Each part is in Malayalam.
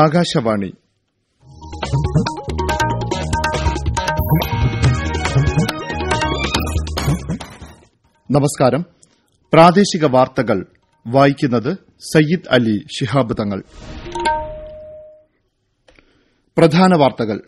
ആകാശവാണി നമസ്കാരം പ്രാദേശിക വാർത്തകൾ വായിക്കുന്നത് സയ്യിദ് അലി ശിഹാബ് തങ്ങൾ പ്രധാന വാർത്തകൾ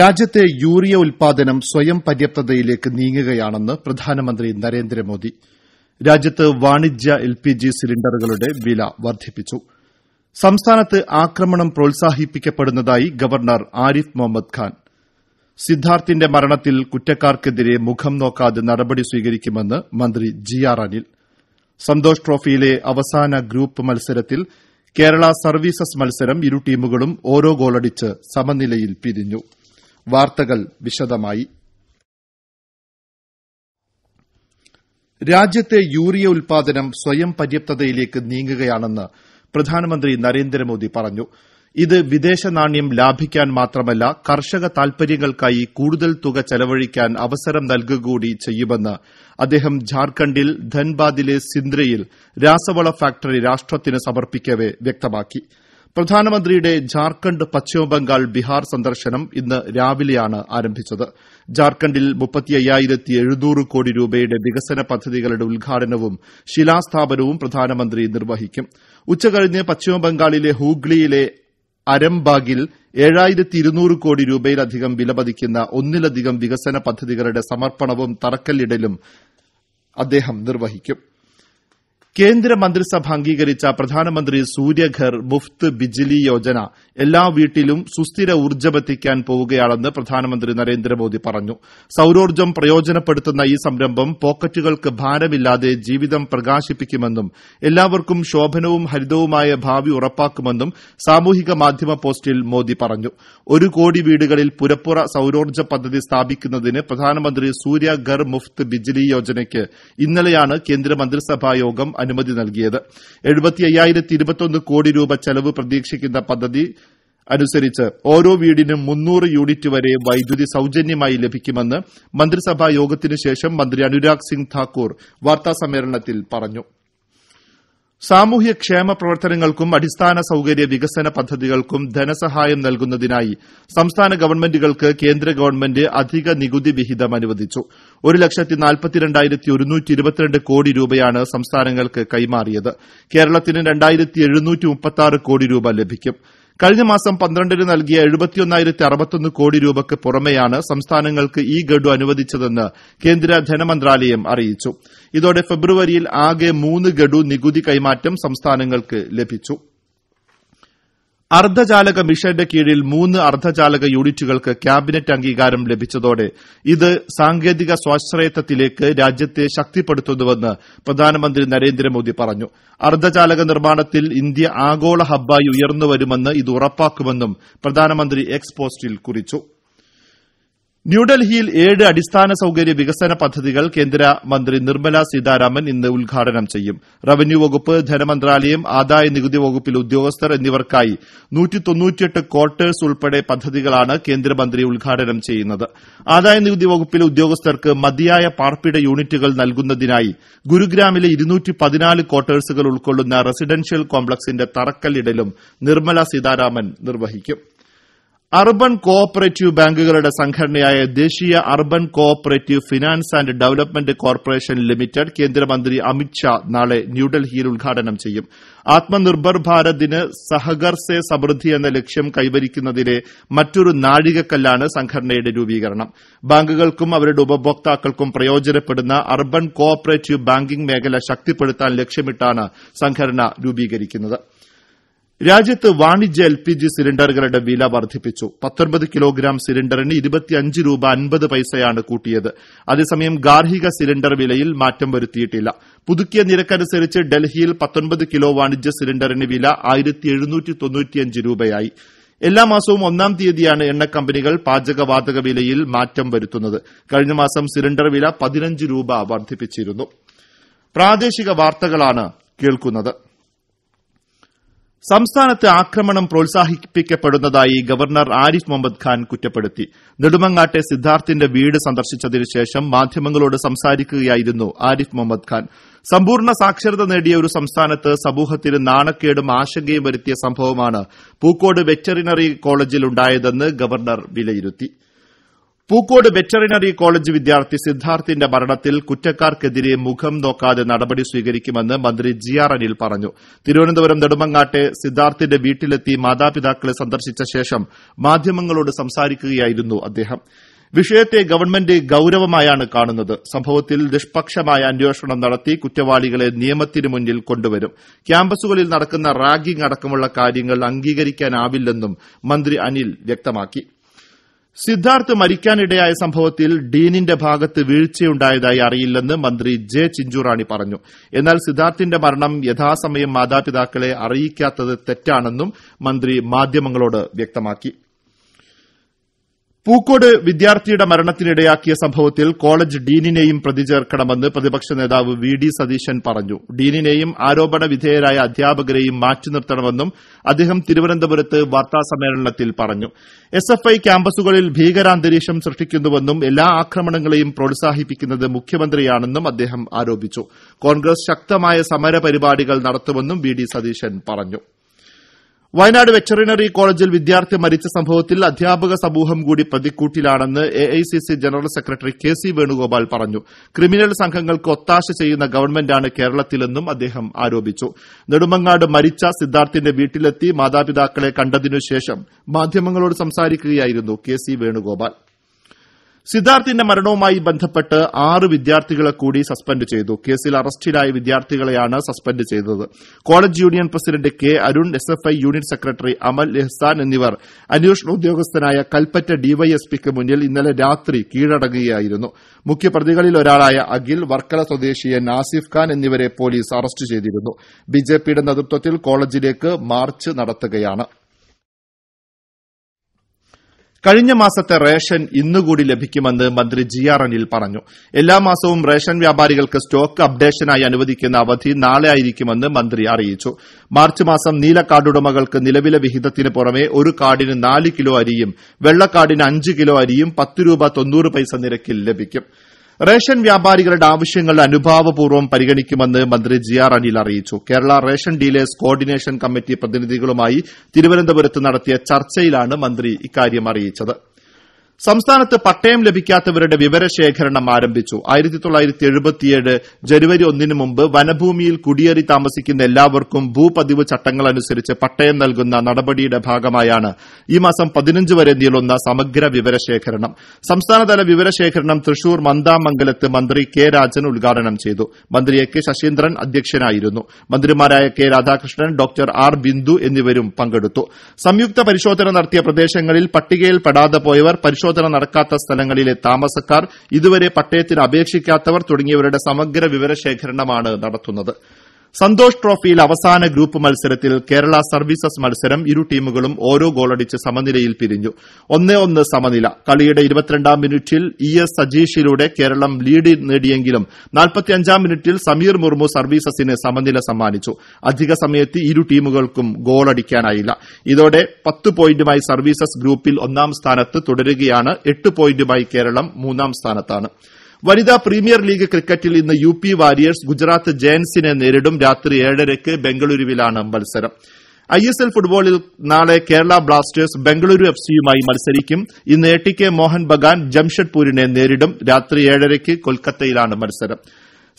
രാജ്യത്തെ യൂറിയ ഉൽപാദനം സ്വയം പര്യാപ്തതയിലേക്ക് നീങ്ങുകയാണെന്ന് പ്രധാനമന്ത്രി നരേന്ദ്രമോദി രാജ്യത്ത് വാണിജ്യ എൽ പി ജി സിലിണ്ടറുകളുടെ വില വർദ്ധിപ്പിച്ചു സംസ്ഥാനത്ത് ആക്രമണം പ്രോത്സാഹിപ്പിക്കപ്പെടുന്നതായി ഗവർണർ ആരിഫ് മുഹമ്മദ് ഖാൻ സിദ്ധാർത്ഥിന്റെ മരണത്തിൽ കുറ്റക്കാർക്കെതിരെ മുഖം നോക്കാതെ നടപടി സ്വീകരിക്കുമെന്ന് മന്ത്രി ജി ആർ അനിൽ സന്തോഷ് ട്രോഫിയിലെ അവസാന ഗ്രൂപ്പ് മത്സരത്തിൽ കേരള സർവീസസ് മത്സരം ഇരു ടീമുകളും ഓരോ ഗോളടിച്ച് സമനിലയിൽ പിരിഞ്ഞു വാർത്തകൾ വിശദമായി രാജ്യത്തെ യൂറിയ ഉൽപാദനം സ്വയം പര്യാപ്തതയിലേക്ക് നീങ്ങുകയാണെന്ന് പ്രധാനമന്ത്രി നരേന്ദ്രമോദി പറഞ്ഞു ഇത് വിദേശ നാണ്യം ലാഭിക്കാൻ മാത്രമല്ല കർഷക താൽപര്യങ്ങൾക്കായി കൂടുതൽ തുക ചെലവഴിക്കാൻ അവസരം നൽകുകൂടി ചെയ്യുമെന്ന് അദ്ദേഹം ഝാർഖണ്ഡിൽ ധൻബാദിലെ സിന്ദ്രയിൽ രാസവള ഫാക്ടറി രാഷ്ട്രത്തിന് സമർപ്പിക്കവേ വ്യക്തമാക്കി പ്രധാനമന്ത്രിയുടെ ജാർഖണ്ഡ് പശ്ചിമബംഗാൾ ബിഹാർ സന്ദർശനം ഇന്ന് രാവിലെയാണ് ആരംഭിച്ചത് ജാർഖണ്ഡിൽ മുപ്പത്തിയ്യായിരത്തി എഴുന്നൂറ് കോടി രൂപയുടെ വികസന പദ്ധതികളുടെ ഉദ്ഘാടനവും ശിലാസ്ഥാപനവും പ്രധാനമന്ത്രി നിർവഹിക്കും ഉച്ചകഴിഞ്ഞ് പശ്ചിമബംഗാളിലെ ഹൂഗ്ലിയിലെ അരംബാഗിൽ ഏഴായിരത്തി ഇരുന്നൂറ് കോടി രൂപയിലധികം വിലപതിക്കുന്ന ഒന്നിലധികം വികസന പദ്ധതികളുടെ സമർപ്പണവും തറക്കല്ലിടലും അദ്ദേഹം നിർവഹിക്കും കേന്ദ്രമന്ത്രിസഭ അംഗീകരിച്ച പ്രധാനമന്ത്രി സൂര്യഘർ മുഫ്ത് ബിജ്ലി യോജന എല്ലാ വീട്ടിലും സുസ്ഥിര ഊർജ്ജമെത്തിക്കാൻ പോവുകയാണെന്ന് പ്രധാനമന്ത്രി നരേന്ദ്രമോദി പറഞ്ഞു സൌരോർജ്ജം പ്രയോജനപ്പെടുത്തുന്ന ഈ സംരംഭം പോക്കറ്റുകൾക്ക് ഭാരമില്ലാതെ ജീവിതം പ്രകാശിപ്പിക്കുമെന്നും എല്ലാവർക്കും ശോഭനവും ഹരിതവുമായ ഭാവി ഉറപ്പാക്കുമെന്നും സാമൂഹിക മാധ്യമ പോസ്റ്റിൽ മോദി പറഞ്ഞു ഒരു കോടി വീടുകളിൽ പുരപ്പുറ സൌരോർജ്ജ പദ്ധതി സ്ഥാപിക്കുന്നതിന് പ്രധാനമന്ത്രി സൂര്യഘർ മുഫ്ത് ബിജ്ലി യോജനയ്ക്ക് ഇന്നലെയാണ് കേന്ദ്രമന്ത്രിസഭാ യോഗം അനുമതി നൽകിയത് എഴുപത്തി അയ്യായിരത്തി ഇരുപത്തൊന്ന് കോടി രൂപ ചെലവ് പ്രതീക്ഷിക്കുന്ന പദ്ധതി അനുസരിച്ച് ഓരോ വീടിനും മുന്നൂറ് യൂണിറ്റ് വരെ വൈദ്യുതി സൌജന്യമായി ലഭിക്കുമെന്ന് മന്ത്രിസഭാ യോഗത്തിനു ശേഷം മന്ത്രി അനുരാഗ് സിംഗ് ഠാക്കൂർ വാർത്താസമ്മേളനത്തിൽ പറഞ്ഞു സാമൂഹ്യ ക്ഷേമ പ്രവർത്തനങ്ങൾക്കും അടിസ്ഥാന സൌകര്യ വികസന പദ്ധതികൾക്കും ധനസഹായം നൽകുന്നതിനായി സംസ്ഥാന ഗവൺമെന്റുകൾക്ക് കേന്ദ്ര ഗവൺമെന്റ് അധിക നികുതി വിഹിതം അനുവദിച്ചു ഒരു ലക്ഷത്തി നാൽപ്പത്തിരണ്ടായിരത്തി ഒരുന്നൂറ്റി ഇരുപത്തിരണ്ട് കോടി രൂപയാണ് സംസ്ഥാനങ്ങൾക്ക് കൈമാറിയത് കേരളത്തിന് രണ്ടായിരത്തി എഴുന്നൂറ്റി മുപ്പത്തി കോടി രൂപ ലഭിക്കും കഴിഞ്ഞ മാസം പന്ത്രണ്ടിന് നൽകിയ എഴുപത്തിയൊന്നായിരത്തി അറുപത്തൊന്ന് കോടി രൂപയ്ക്ക് പുറമെയാണ് സംസ്ഥാനങ്ങൾക്ക് ഈ ഗഡു അനുവദിച്ചതെന്ന് കേന്ദ്ര ധനമന്ത്രാലയം അറിയിച്ചു ഇതോടെ ഫെബ്രുവരിയിൽ ആകെ മൂന്ന് ഗഡു നികുതി കൈമാറ്റം സംസ്ഥാനങ്ങൾക്ക് ലഭിച്ചു അർദ്ധചാലക മിഷന്റെ കീഴിൽ മൂന്ന് അർദ്ധചാലക യൂണിറ്റുകൾക്ക് ക്യാബിനറ്റ് അംഗീകാരം ലഭിച്ചതോടെ ഇത് സാങ്കേതിക സ്വാശ്രയത്വത്തിലേക്ക് രാജ്യത്തെ ശക്തിപ്പെടുത്തുന്നുവെന്ന് പ്രധാനമന്ത്രി നരേന്ദ്രമോദി പറഞ്ഞു അർദ്ധചാലക നിർമ്മാണത്തിൽ ഇന്ത്യ ആഗോള ഹബ്ബായി ഉയർന്നുവരുമെന്ന് ഇത് ഉറപ്പാക്കുമെന്നും പ്രധാനമന്ത്രി എക്സ്പോസ്റ്റിൽ കുറിച്ചു ന്യൂഡൽഹിയിൽ ഏഴ് അടിസ്ഥാന സൌകര്യ വികസന പദ്ധതികൾ കേന്ദ്ര മന്ത്രി നിർമ്മല സീതാരാമൻ ഇന്ന് ഉദ്ഘാടനം ചെയ്യും റവന്യൂ വകുപ്പ് ധനമന്ത്രാലയം ആദായ നികുതി വകുപ്പിലെ ഉദ്യോഗസ്ഥർ എന്നിവർക്കായി ക്വാർട്ടേഴ്സ് ഉൾപ്പെടെ പദ്ധതികളാണ് കേന്ദ്രമന്ത്രി ഉദ്ഘാടനം ചെയ്യുന്നത് ആദായ നികുതി വകുപ്പിലെ ഉദ്യോഗസ്ഥർക്ക് മതിയായ പാർപ്പിട യൂണിറ്റുകൾ നൽകുന്നതിനായി ഗുരുഗ്രാമിലെ ക്വാർട്ടേഴ്സുകൾ ഉൾക്കൊള്ളുന്ന റെസിഡൻഷ്യൽ കോംപ്ലക്സിന്റെ തറക്കല്ലിടലും നിർമ്മല സീതാരാമൻ നിർവഹിക്കും അർബൻ കോഓപ്പറേറ്റീവ് ബാങ്കുകളുടെ സംഘടനയായ ദേശീയ urban cooperative finance and development corporation limited കേന്ദ്രമന്ത്രി അമിത്ഷാ നാളെ ന്യൂഡൽഹിയിൽ ഉദ്ഘാടനം ചെയ്യും ആത്മനിർഭർ ഭാരതിന് സഹകർ സേ സമൃദ്ധി എന്ന ലക്ഷ്യം കൈവരിക്കുന്നതിലെ മറ്റൊരു നാഴികക്കല്ലാണ് സംഘടനയുടെ രൂപീകരണം ബാങ്കുകൾക്കും അവരുടെ ഉപഭോക്താക്കൾക്കും പ്രയോജനപ്പെടുന്ന അർബൻ കോഓപ്പറേറ്റീവ് ബാങ്കിംഗ് മേഖല ശക്തിപ്പെടുത്താൻ ലക്ഷ്യമിട്ടാണ് സംഘടന രൂപീകരിക്കുന്നത് രാജ്യത്ത് വാണിജ്യ എൽ പി ജി സിലിണ്ടറുകളുടെ വില വർദ്ധിപ്പിച്ചു പത്തൊൻപത് കിലോഗ്രാം സിലിണ്ടറിന് ഇരുപത്തിയഞ്ച് രൂപ അൻപത് പൈസയാണ് കൂട്ടിയത് അതേസമയം ഗാർഹിക സിലിണ്ടർ വിലയിൽ മാറ്റം വരുത്തിയിട്ടില്ല പുതുക്കിയ നിരക്കനുസരിച്ച് ഡൽഹിയിൽ പത്തൊൻപത് കിലോ വാണിജ്യ സിലിണ്ടറിന് വില ആയിരത്തി എഴുന്നൂറ്റി തൊണ്ണൂറ്റിയഞ്ച് രൂപയായി എല്ലാ മാസവും ഒന്നാം തീയതിയാണ് എണ്ണ കമ്പനികൾ പാചകവാതക വിലയിൽ മാറ്റം വരുത്തുന്നത് കഴിഞ്ഞ മാസം സിലിണ്ടർ വില പതിനഞ്ച് രൂപ വർദ്ധിപ്പിച്ചിരുന്നു പ്രാദേശിക വാർത്തകളാണ് കേൾക്കുന്നത് സംസ്ഥാനത്ത് ആക്രമണം പ്രോത്സാഹിപ്പിക്കപ്പെടുന്നതായി ഗവർണർ ആരിഫ് മുഹമ്മദ് ഖാൻ കുറ്റപ്പെടുത്തി നെടുമങ്ങാട്ടെ സിദ്ധാർത്ഥിന്റെ വീട് സന്ദർശിച്ചതിനു ശേഷം മാധ്യമങ്ങളോട് സംസാരിക്കുകയായിരുന്നു ആരിഫ് മുഹമ്മദ് ഖാൻ സമ്പൂർണ്ണ സാക്ഷരത നേടിയ ഒരു സംസ്ഥാനത്ത് സമൂഹത്തിന് നാണക്കേടും ആശങ്കയും വരുത്തിയ സംഭവമാണ് പൂക്കോട് വെറ്ററിനറി കോളേജിൽ ഉണ്ടായതെന്ന് ഗവർണർ വിലയിരുത്തി പൂക്കോട് വെറ്ററിനറി കോളേജ് വിദ്യാർത്ഥി സിദ്ധാർത്ഥിന്റെ മരണത്തിൽ കുറ്റക്കാർക്കെതിരെ മുഖം നോക്കാതെ നടപടി സ്വീകരിക്കുമെന്ന് മന്ത്രി ജി ആർ അനിൽ പറഞ്ഞു തിരുവനന്തപുരം നെടുമങ്ങാട്ടെ സിദ്ധാർത്ഥിന്റെ വീട്ടിലെത്തി മാതാപിതാക്കളെ സന്ദർശിച്ച ശേഷം മാധ്യമങ്ങളോട് സംസാരിക്കുകയായിരുന്നു അദ്ദേഹം വിഷയത്തെ ഗവൺമെന്റ് ഗൌരവമായാണ് കാണുന്നത് സംഭവത്തിൽ നിഷ്പക്ഷമായ അന്വേഷണം നടത്തി കുറ്റവാളികളെ നിയമത്തിന് മുന്നിൽ കൊണ്ടുവരും ക്യാമ്പസുകളിൽ നടക്കുന്ന റാഗിംഗ് അടക്കമുള്ള കാര്യങ്ങൾ അംഗീകരിക്കാനാവില്ലെന്നും മന്ത്രി അനിൽ വ്യക്തമാക്കി സിദ്ധാർത്ഥ് മരിക്കാനിടയായ സംഭവത്തിൽ ഡീനിന്റെ ഭാഗത്ത് വീഴ്ചയുണ്ടായതായി അറിയില്ലെന്ന് മന്ത്രി ജെ ചിഞ്ചുറാണി പറഞ്ഞു എന്നാൽ സിദ്ധാർത്ഥിന്റെ മരണം യഥാസമയം മാതാപിതാക്കളെ അറിയിക്കാത്തത് തെറ്റാണെന്നും മന്ത്രി മാധ്യമങ്ങളോട് വ്യക്തമാക്കി പൂക്കോട് വിദ്യാർത്ഥിയുടെ മരണത്തിനിടയാക്കിയ സംഭവത്തിൽ കോളേജ് ഡീനിനെയും പ്രതി ചേർക്കണമെന്ന് പ്രതിപക്ഷ നേതാവ് വി ഡി സതീശൻ പറഞ്ഞു ഡീനിനെയും ആരോപണ വിധേയരായ അധ്യാപകരെയും മാറ്റി നിർത്തണമെന്നും അദ്ദേഹം തിരുവനന്തപുരത്ത് വാർത്താസമ്മേളനത്തിൽ പറഞ്ഞു എസ് എഫ് ഐ ക്യാമ്പസുകളിൽ ഭീകരാന്തരീക്ഷം സൃഷ്ടിക്കുന്നുവെന്നും എല്ലാ ആക്രമണങ്ങളെയും പ്രോത്സാഹിപ്പിക്കുന്നത് മുഖ്യമന്ത്രിയാണെന്നും അദ്ദേഹം ആരോപിച്ചു കോൺഗ്രസ് ശക്തമായ സമരപരിപാടികൾ നടത്തുമെന്നും വി ഡി സതീശൻ പറഞ്ഞു വയനാട് വെറ്ററിനറി കോളേജിൽ വിദ്യാർത്ഥി മരിച്ച സംഭവത്തിൽ അധ്യാപക സമൂഹം കൂടി പ്രതിക്കൂട്ടിലാണെന്ന് A I C C general secretary K C Venugopal പറഞ്ഞു ക്രിമിനൽ സംഘങ്ങൾക്ക് ഒത്താശ ചെയ്യുന്ന ഗവൺമെന്റാണ് കേരളത്തിലെന്നും അദ്ദേഹം ആരോപിച്ചു നെടുമങ്ങാട് മരിച്ച സിദ്ധാർത്ഥിന്റെ വീട്ടിലെത്തി മാതാപിതാക്കളെ കണ്ടതിനുശേഷം മാധ്യമങ്ങളോട് സംസാരിക്കുകയായിരുന്നു കെ സി വേണുഗോപാൽ സിദ്ധാർത്ഥിന്റെ മരണവുമായി ബന്ധപ്പെട്ട് ആറ് വിദ്യാർത്ഥികളെ കൂടി സസ്പെൻഡ് ചെയ്തു കേസിൽ അറസ്റ്റിലായ വിദ്യാർത്ഥികളെയാണ് സസ്പെൻഡ് ചെയ്തത് college union president K Arun S F I unit secretary Amal Ehsan എന്നിവർ അന്വേഷണ ഉദ്യോഗസ്ഥനായ കൽപ്പറ്റ ഡിവൈഎസ്പിക്ക് മുന്നിൽ ഇന്നലെ രാത്രി കീഴടങ്ങുകയായിരുന്നു മുഖ്യപ്രതികളിൽ ഒരാളായ അഖിൽ വർക്കല സ്വദേശിയ നാസിഫ് ഖാൻ എന്നിവരെ പോലീസ് അറസ്റ്റ് ചെയ്തിരുന്നു ബിജെപിയുടെ നേതൃത്വത്തിൽ കോളേജിലേക്ക് മാർച്ച് നടത്തുകയാണ് കഴിഞ്ഞ മാസത്തെ റേഷൻ ഇന്നുകൂടി ലഭിക്കുമെന്ന് മന്ത്രി ജി ആർ അനിൽ പറഞ്ഞു എല്ലാ മാസവും റേഷൻ വ്യാപാരികൾക്ക് സ്റ്റോക്ക് അപ്ഡേഷനായി അനുവദിക്കുന്ന അവധി നാളെ ആയിരിക്കുമെന്ന് മന്ത്രി അറിയിച്ചു മാർച്ച് മാസം നീല കാർഡുടമകൾക്ക് നിലവിലെ വിഹിതത്തിന് പുറമെ ഒരു കാർഡിന് നാല് കിലോ അരിയും വെള്ളക്കാർഡിന് അഞ്ച് കിലോ അരിയും പത്ത് രൂപ തൊണ്ണൂറ് പൈസ നിരക്കിൽ ലഭിക്കും റേഷൻ വ്യാപാരികളുടെ ആവശ്യങ്ങൾ അനുഭാവപൂർവ്വം പരിഗണിക്കുമെന്ന് മന്ത്രി ജി ആർ അനിൽ അറിയിച്ചു Kerala ration dealers coordination committee പ്രതിനിധികളുമായി തിരുവനന്തപുരത്ത് നടത്തിയ ചർച്ചയിലാണ് മന്ത്രി ഇക്കാര്യം അറിയിച്ചത് സംസ്ഥാനത്ത് പട്ടയം ലഭിക്കാത്തവരുടെ വിവരശേഖരണം ആരംഭിച്ചു ആയിരത്തി തൊള്ളായിരത്തി എഴുപത്തിയേഴ് ജനുവരി ഒന്നിന് മുമ്പ് വനഭൂമിയിൽ കുടിയേറി താമസിക്കുന്ന എല്ലാവർക്കും ഭൂപതിവ് ചട്ടങ്ങൾ അനുസരിച്ച് പട്ടയം നൽകുന്ന നടപടിയുടെ ഭാഗമായാണ് ഈ മാസം പതിനഞ്ച് വരെ നീളുന്ന സമഗ്ര വിവരശേഖരണം സംസ്ഥാനതല വിവരശേഖരണം തൃശൂർ മന്ദാമംഗലത്ത് മന്ത്രി കെ രാജൻ ഉദ്ഘാടനം ചെയ്തു മന്ത്രി എ കെ ശശീന്ദ്രൻ അധ്യക്ഷനായിരുന്നു മന്ത്രിമാരായ K Radhakrishnan doctor R Bindu എന്നിവരും പങ്കെടുത്തു സംയുക്ത പരിശോധന നടത്തിയ പ്രദേശങ്ങളിൽ പട്ടികയിൽ പെടാതെ പോയവർ പരിശോധന പരിശോധന നടക്കാത്ത സ്ഥലങ്ങളിലെ താമസക്കാർ ഇതുവരെ പട്ടയത്തിന് അപേക്ഷിക്കാത്തവർ തുടങ്ങിയവരുടെ സമഗ്ര വിവരശേഖരണമാണ് നടത്തുന്നത് സന്തോഷ് ട്രോഫിയിൽ അവസാന ഗ്രൂപ്പ് മത്സരത്തിൽ കേരള സർവീസസ് മത്സരം ഇരു ടീമുകളും ഓരോ ഗോളടിച്ച് സമനിലയിൽ പിരിഞ്ഞു ഒന്നേ ഒന്ന് സമനില കളിയുടെ ഇരുപത്തിരണ്ടാം മിനിറ്റിൽ ഇ എസ് സജീഷിലൂടെ കേരളം ലീഡ് നേടിയെങ്കിലും നാൽപ്പത്തിയഞ്ചാം മിനിറ്റിൽ സമീർ മുർമു സർവീസസിന് സമനില സമ്മാനിച്ചു അധിക സമയത്ത് ഇരു ടീമുകൾക്കും ഗോളടിക്കാനായില്ല ഇതോടെ പത്ത് പോയിന്റുമായി സർവീസസ് ഗ്രൂപ്പിൽ ഒന്നാം സ്ഥാനത്ത് തുടരുകയാണ് എട്ട് പോയിന്റുമായി കേരളം മൂന്നാം സ്ഥാനത്താണ് വനിതാ പ്രീമിയർ ലീഗ് ക്രിക്കറ്റിൽ ഇന്ന് യു പി വാരിയേഴ്സ് ഗുജറാത്ത് ജയൻസിനെ നേരിടും രാത്രി ഏഴരയ്ക്ക് ബംഗളൂരുവിലാണ് മത്സരം ഐ എസ് എൽ ഫുട്ബോളിൽ നാളെ കേരള ബ്ലാസ്റ്റേഴ്സ് ബംഗളൂരു എഫ് സിയുമായി മത്സരിക്കും ഇന്ന് A T K Mohun Bagan ജംഷഡ്പൂരിനെ നേരിടും രാത്രി ഏഴരയ്ക്ക് കൊൽക്കത്തയിലാണ് മത്സരം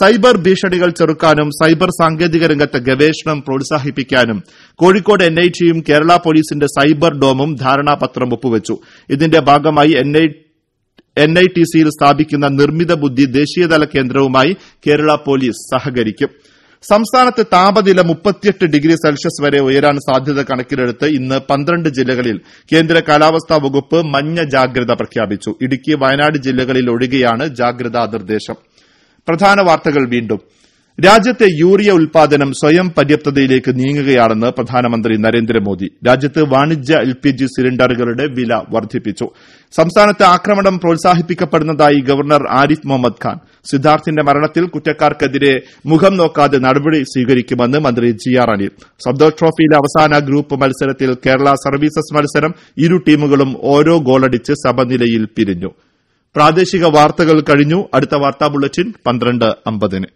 സൈബർ ഭീഷണികൾ ചെറുക്കാനും സൈബർ സാങ്കേതിക രംഗത്തെ ഗവേഷണം പ്രോത്സാഹിപ്പിക്കാനും കോഴിക്കോട് എൻ ഐ ടിയും കേരള പോലീസിന്റെ സൈബർ ഡോമും ധാരണാപത്രം ഒപ്പുവച്ചു ഇതിന്റെ ഭാഗമായി N I N I T സിയിൽ സ്ഥാപിക്കുന്ന നിർമ്മിത ബുദ്ധി ദേശീയതല കേന്ദ്രവുമായി കേരള പോലീസ് സഹകരിക്കും സംസ്ഥാനത്ത് താപനില മുപ്പത്തിയെട്ട് ഡിഗ്രി സെൽഷ്യസ് വരെ ഉയരാൻ സാധ്യത കണക്കിലെടുത്ത് ഇന്ന് പന്ത്രണ്ട് ജില്ലകളിൽ കേന്ദ്ര കാലാവസ്ഥാ വകുപ്പ് മഞ്ഞ ജാഗ്രത പ്രഖ്യാപിച്ചു ഇടുക്കി വയനാട് ജില്ലകളിൽ ഒഴികെയാണ് ജാഗ്രതാ നിർദ്ദേശം പ്രധാന വാർത്തകൾ വീണ്ടും രാജ്യത്തെ യൂറിയ ഉൽപാദനം സ്വയം പര്യാപ്തതയിലേക്ക് നീങ്ങുകയാണെന്ന് പ്രധാനമന്ത്രി നരേന്ദ്രമോദി രാജ്യത്ത് വാണിജ്യ എൽ പി ജി സിലിണ്ടറുകളുടെ വില വർദ്ധിപ്പിച്ചു സംസ്ഥാനത്ത് ആക്രമണം പ്രോത്സാഹിപ്പിക്കപ്പെടുന്നതായി ഗവർണർ ആരിഫ് മുഹമ്മദ് ഖാൻ സിദ്ധാർത്ഥിന്റെ മരണത്തിൽ കുറ്റക്കാർക്കെതിരെ മുഖം നോക്കാതെ നടപടി സ്വീകരിക്കുമെന്ന് മന്ത്രി ജി ആർ അനിൽ സന്തോഷ് ട്രോഫിയിലെ അവസാന ഗ്രൂപ്പ് മത്സരത്തിൽ കേരള സർവീസസ് മത്സരം ഇരു ടീമുകളും ഓരോ ഗോളടിച്ച് സമനിലയിൽ പിരിഞ്ഞു പ്രാദേശിക വാർത്തകൾ കഴിഞ്ഞു അടുത്ത വാർത്താ ബുള്ളറ്റിൻ പന്ത്രണ്ട് അമ്പതിന്